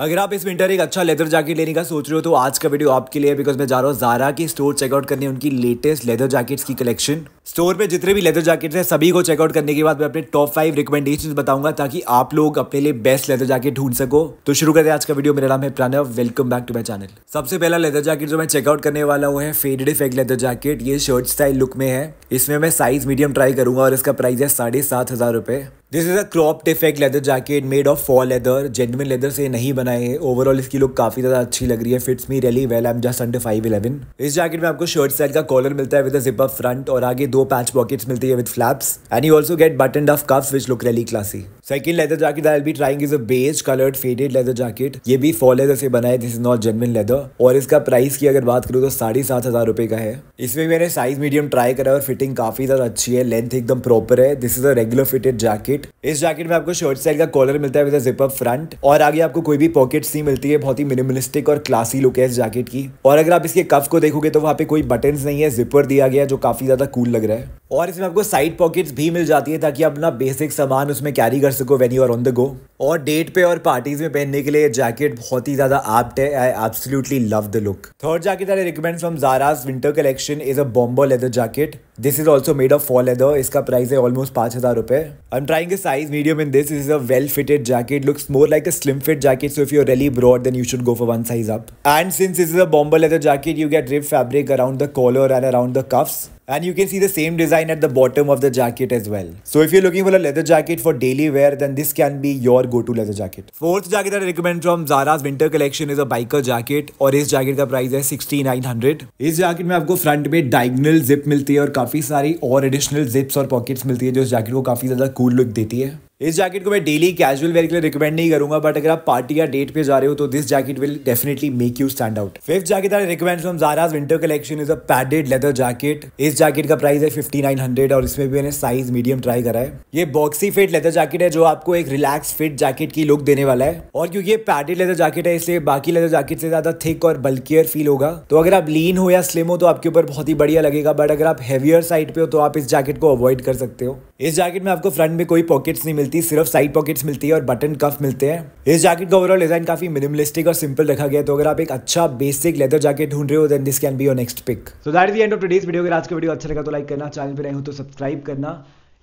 अगर आप इस विंटर एक अच्छा लेदर जैकेट लेने का सोच रहे हो तो आज का वीडियो आपके लिए बिकॉज मैं जा रहा हूँ जारा की स्टोर चेकआउट करने उनकी लेटेस्ट लेदर जैकेट्स की कलेक्शन स्टोर पे जितने भी लेदर जैकेट्स हैं सभी को चेकआउट करने के बाद मैं अपने टॉप फाइव रिकमेंडेशन बताऊंगा ताकि आप लोग अपने लिए बेस्ट लेदर जैकेट ढूंढ सको तो शुरू करते हैं आज का वीडियो मेरा नाम है Pranav welcome back to my channel सबसे पहला लेदर जैकेट जो मैं चेकआउट करने वाला हूँ फेडेड इफेक्ट लेदर जैकेट ये शर्ट स्टाइल लुक में है इसमें मैं साइज मीडियम ट्राई करूंगा और इसका प्राइस है साढ़े सात हज़ार रुपए this is a crop defect leather jacket made of फॉल लेदर जेनविन लेदर से नहीं बनाए हैं ओवरऑल इसकी लुक काफ़ी ज़्यादा अच्छी लग रही है fits me really well I am just under five eleven इस जैकेट में आपको शर्ट स्टाइल का कॉलर मिलता है with a zip up front और आगे दो पैच पॉकेट्स मिलती है with flaps and you also get buttoned cuffs which look really classy second leather jacket I be trying is a beige coloured faded leather jacket ये भी फॉर leather से बना है this is not genuine leather और इसका price की अगर बात करूँ तो साढ़े सात हज़ार रुपए का है इसमें मैंने साइज मीडियम ट्राई करा और फिटिंग काफ़ी ज़्यादा अच्छी है लेंथ एकदम प्रॉपर है this is a regular fitted jacket इस जैकेट में आपको शर्ट साइड का कॉलर मिलता है विद जिप अप फ्रंट और आगे आपको कोई भी पॉकेट्स नहीं मिलती है बहुत ही मिनिमलिस्टिक और क्लासी लुक है इस जैकेट की और अगर आप इसके कफ को देखोगे तो वहाँ पे कोई बटन नहीं है जिपर दिया गया जो काफ़ी ज़्यादा कूल लग रहा है और इसमें आपको साइड पॉकेट्स भी मिल जाती है ताकि अपना बेसिक सामान उसमें कैरी कर इयर्स गो when you are on the go और डेट पे और पार्टीज में पहनने के लिए जैकेट बहुत ही ज्यादा आप्ट है I absolutely love the look third jacket I recommend from Zara's winter collection is a bomber leather jacket this is also made of फॉर लेदर इसका प्राइस है ऑलमोस्ट पांच हजार रुपए I am trying size medium in this is a well fitted jacket looks more like a slim fit jacket so if you really broad then you should go for one size up and since is a bomber leather jacket you get rib fabric around the collar and around the cuffs And you can see the same design at the bottom of the jacket as well. So if you're looking for a leather jacket for daily wear, then this can be your go-to leather jacket. Fourth jacket that I recommend from Zara's winter collection is a biker jacket और is jacket ka price hai 6900 is jacket mein aapko front mein diagonal zip milti hai aur kafi sari aur additional zips aur pockets milti hai jo is jacket ko kafi zyada cool look deti hai इस jacket को मैं daily casual wear के लिए recommend नहीं करूंगा but अगर आप party या डेट पे जा रहे हो तो this jacket will definitely make you stand out fifth jacket I recommend from Zara's winter collection is a padded leather jacket इस जैकेट का प्राइस है फिफ्टी नाइन हंड्रेड और इसमें भी मैंने साइज मीडियम ट्राई करा है ये बॉक्सी फिट लेदर जैकेट है जो आपको एक रिलैक्स फिट जैकेट की लुक देने वाला है और क्योंकि ये पैडेड लेदर जैकेट है इसलिए बाकी लेदर जैकेट से ज्यादा थिक और बल्कियर फील होगा तो अगर आप लीन हो या स्लिम हो तो आपके ऊपर बहुत ही बढ़िया लगेगा बट अगर आप हेवियर साइड पे हो तो आप इस जैकेट को अवॉइड कर सकते हो इस जैकेट में आपको फ्रंट में कोई पॉकेट्स नहीं मिलती मिलती सिर्फ साइड पॉकेट्स मिलती है और बटन कफ मिलते हैं इस जैकेट का ओवरऑल डिजाइन काफी मिनिमलिस्टिक और सिंपल रखा गया तो अगर आप एक अच्छा बेसिक लेदर जैकेट ढूंढ रहे हो then this can be your next pick so that is the end of today's video अगर आज का वीडियो अच्छा लगा तो लाइक करना चैनल पर रहे हो तो सब्सक्राइब करना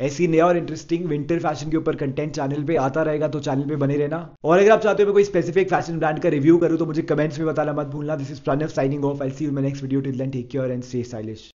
ऐसी नया और इंटरेस्टिंग विंटर फैशन के ऊपर कंटेंट चैनल पे आता रहेगा तो चैनल पे बने रहना और अगर आप चाहते हो मैं कोई स्पेसिफिक फैशन ब्रांड का रिव्यू करूं तो मुझे कमेंट्स में बताना मत भूलना this is Pranav signing off I see you my next video till then take care and stay stylish